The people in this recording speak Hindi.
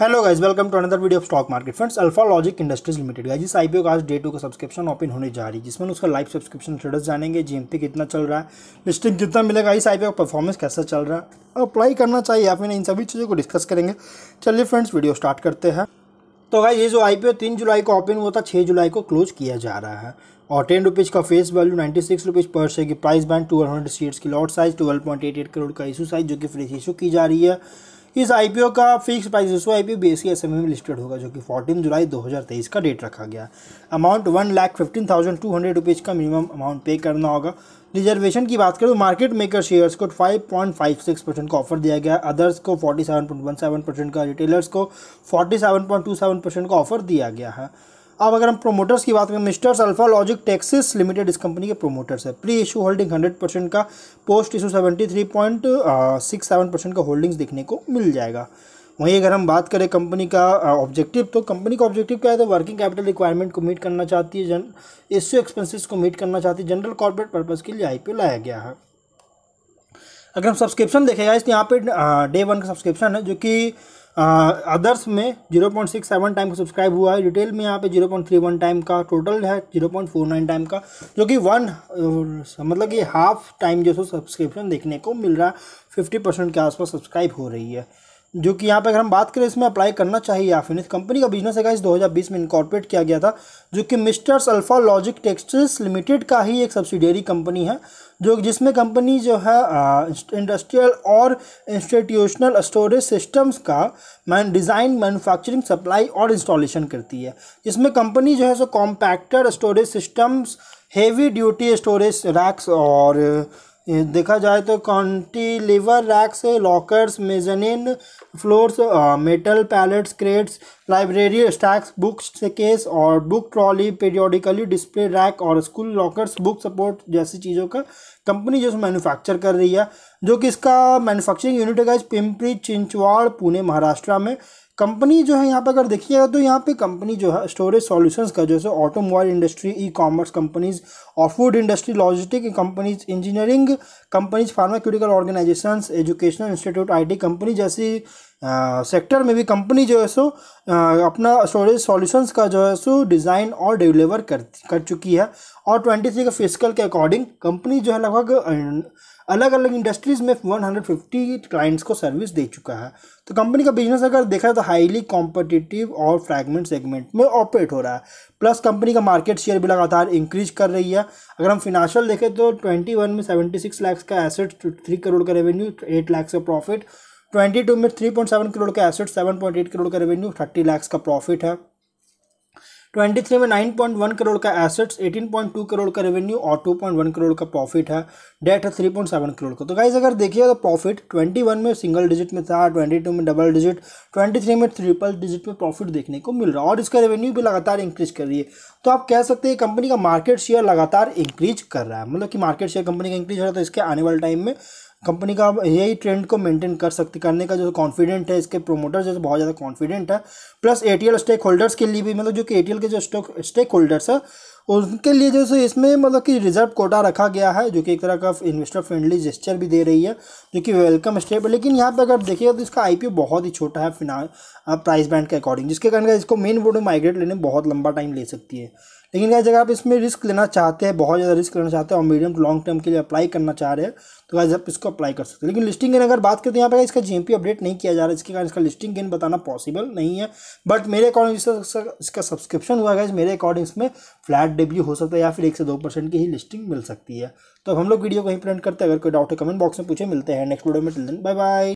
hello guys welcome to another video of stock market friends Alpha Logic Industries Limited guys इस आईपीओ का आज डे टू का सब्सक्रिप्शन ओपन होने जा रही है जिसमें उसका लाइव सब्सक्रिप्शन स्टेटस जानेंगे जीएमपी कितना चल रहा है लिस्टिंग कितना मिलेगा इस आईपीओ का परफॉर्मेंस कैसा चल रहा है अप्लाई करना चाहिए आप इन सभी चीज़ों को डिस्कस करेंगे चलिए फ्रेंड्स वीडियो स्टार्ट करते हैं तो गाइज ये जो आई ओ तीन जुलाई को ओपन हुआ था छः जुलाई को क्लोज किया जा रहा है और टेन रुपीज़ का face value ninety six rupees per share की price band two hundred seats की lot size twelve point eight eight crore का इशू साइज जो कि फ्रेश इशू की जा रही है इस आईपीओ का फिक्स प्राइस जो आई पी बी में लिस्टेड होगा जो कि 14 जुलाई 2023 का डेट रखा गया amount one lakh fifteen thousand two hundred rupees का मिनिमम अमाउंट पे करना होगा रिजर्वेशन की बात करें तो मार्केट मेकर शेयर्स को 5.56 परसेंट का ऑफर दिया गया अदर्स को 47.17 परसेंट का रिटेलर्स को 47.27 परसेंट का ऑफर दिया गया है अब अगर हम प्रोमोटर्स की बात करें Messrs Alpha Logic Techsys Limited इस कंपनी के प्रोमोटर्स है pre issue holding hundred percent का post issue seventy three point six seven percent का होल्डिंग्स देखने को मिल जाएगा वहीं अगर हम बात करें कंपनी का ऑब्जेक्टिव तो कंपनी का ऑब्जेक्टिव क्या है तो वर्किंग कैपिटल रिक्वायरमेंट को मीट करना चाहती है जन इश्यू एक्सपेंसिस को मीट करना चाहती है जनरल कॉर्पोरेट पर्पज़ के लिए आई लाया गया है अगर हम सब्सक्रिप्शन देखेगा इस यहाँ पे डे वन का सब्सक्रिप्शन है जो कि अदर्स में 0.67 टाइम का सब्सक्राइब हुआ है रिटेल में यहाँ पे 0.31 टाइम का टोटल है 0.49 टाइम का जो कि वन uh, मतलब कि हाफ टाइम जो सो सब्सक्रिप्शन देखने को मिल रहा है फिफ्टी परसेंट के आसपास सब्सक्राइब हो रही है जो कि यहाँ पर अगर हम बात करें इसमें अप्लाई करना चाहिए या फिर इस कंपनी का बिजनेस है इस 2020 में इनकॉर्पोरेट किया गया था जो कि Messrs Alpha Logic textiles Limited का ही एक सब्सिडियरी कंपनी है जो जिसमें कंपनी जो है इंडस्ट्रियल और इंस्टीट्यूशनल स्टोरेज सिस्टम्स का मैन डिज़ाइन मैनुफैक्चरिंग सप्लाई और इंस्टॉलेशन करती है इसमें कंपनी जो है सो compactor storage systems heavy duty storage racks और देखा जाए तो cantilever racks lockers mezzanine floors metal pallets crates library stacks books case और book trolley periodically display rack और स्कूल लॉकर्स बुक सपोर्ट जैसी चीज़ों का कंपनी जो मैन्युफैक्चर कर रही है जो कि इसका मैन्युफैक्चरिंग यूनिट है इस पिंपरी चिंचवाड़ पुणे महाराष्ट्र में कंपनी जो है यहाँ पर अगर देखिएगा तो यहाँ पे कंपनी जो है स्टोरेज सॉल्यूशंस का जैसे automobile industry E commerce companies और food industry logistic companies engineering companies pharmaceutical organisations educational institute IT company जैसी सेक्टर में भी कंपनी जो है सो अपना स्टोरेज सॉल्यूशंस का जो है सो डिज़ाइन और डिलीवर कर कर चुकी है और ट्वेंटी थ्री के फिजिकल के अकॉर्डिंग कंपनी जो है लगभग अलग अलग इंडस्ट्रीज़ में 150 क्लाइंट्स को सर्विस दे चुका है तो कंपनी का बिजनेस अगर देखा जाए तो हाईली कॉम्पिटिटिव और फ्रैगमेंट सेगमेंट में ऑपरेट हो रहा है प्लस कंपनी का मार्केट शेयर भी लगातार इंक्रीज कर रही है अगर हम फिनांशियल देखें तो वन में सिक्स लैक्स का एसेट थ्री करोड़ का रेवेन्यू एट लैक्स का प्रॉफिट ट्वेंटी टू में थ्री पॉइंट सेवन करोड़ का asset seven point eight crore का रेवेन्यू थर्टी लैक्स का प्रॉफिट है ट्वेंटी थ्री में नाइन पॉइंट वन करोड़ का assets eighteen point two crore का रेवेन्यू और टू पॉइंट वन करोड़ का प्रॉफिट है डेट है थ्री पॉइंट सेवन करोड़ का तो गाइज अगर देखिए तो प्रॉफिट ट्वेंटी वन में सिंगल डिजिट में था ट्वेंटी टू में डबल डिजिट ट्वेंटी थ्री में ट्रिपल डिजिट में प्रॉफिट देखने को मिल रहा है और इसका रेवेन्यू भी लगातार इंक्रीज कर रही है तो आप कह सकते हैं कंपनी का मार्केट शेयर लगातार इंक्रीज कर रहा है मतलब कि मार्केट शेयर कंपनी का इंक्रीज हो रहा है तो इसके आने वाले टाइम में कंपनी का यही ट्रेंड को मेंटेन कर सकती करने का जो कॉन्फिडेंट है इसके प्रोमोटर्स जैसे बहुत ज़्यादा कॉन्फिडेंट है प्लस ए स्टेक होल्डर्स के लिए भी मतलब जो कि ए के जो स्टॉक स्टेक होल्डर्स है उनके लिए जो सो इसमें मतलब कि रिजर्व कोटा रखा गया है जो कि एक तरह का इन्वेस्टर फ्रेंडली जेस्चर भी दे रही है जो कि वेलकम स्टेप है लेकिन यहाँ पर अगर देखिए तो इसका आई बहुत ही छोटा है फिना प्राइस बैंड के अकॉर्डिंग जिसके कारण इसको मेन बोर्ड में माइग्रेट लेने में बहुत लंबा टाइम ले सकती है लेकिन क्या अगर आप इसमें रिस्क लेना चाहते हैं बहुत ज़्यादा रिस्क लेना चाहते हैं और मीडियम टू लॉन्ग टर्म के लिए अप्लाई करना चाह रहे हैं तो गाइज आप इसको अप्लाई कर सकते हैं लेकिन लिस्टिंग गेन अगर बात करते हैं तो यहाँ पे इसका जीएमपी अपडेट नहीं किया जा रहा है इसके कारण इसका लिस्टिंग गेन बताना पॉसिबल नहीं है बट मेरे अकॉर्डिंग इसका सब्सक्रिप्शन हुआ है मेरे अकॉर्डिंग इसमें फ्लैट डेब्यू हो सकता है या फिर एक से दो परसेंट की ही लिस्टिंग मिल सकती है तो हम लोग वीडियो को ही प्रिंट करते हैं अगर कोई डाउट है कमेंट बॉक्स में पूछे मिलते हैं नेक्स्ट वीडियो में टिल दिन बाय बाय